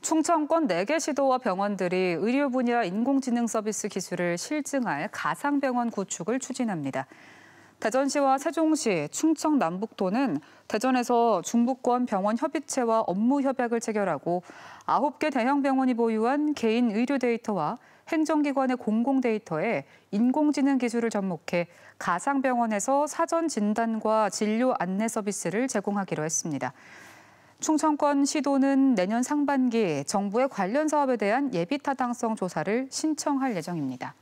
충청권 4개 시도와 병원들이 의료 분야 인공지능 서비스 기술을 실증할 가상병원 구축을 추진합니다. 대전시와 세종시, 충청 남북도는 대전에서 중부권 병원 협의체와 업무 협약을 체결하고 9개 대형 병원이 보유한 개인 의료 데이터와 행정기관의 공공 데이터에 인공지능 기술을 접목해 가상병원에서 사전 진단과 진료 안내 서비스를 제공하기로 했습니다. 충청권 시도는 내년 상반기 정부의 관련 사업에 대한 예비 타당성 조사를 신청할 예정입니다.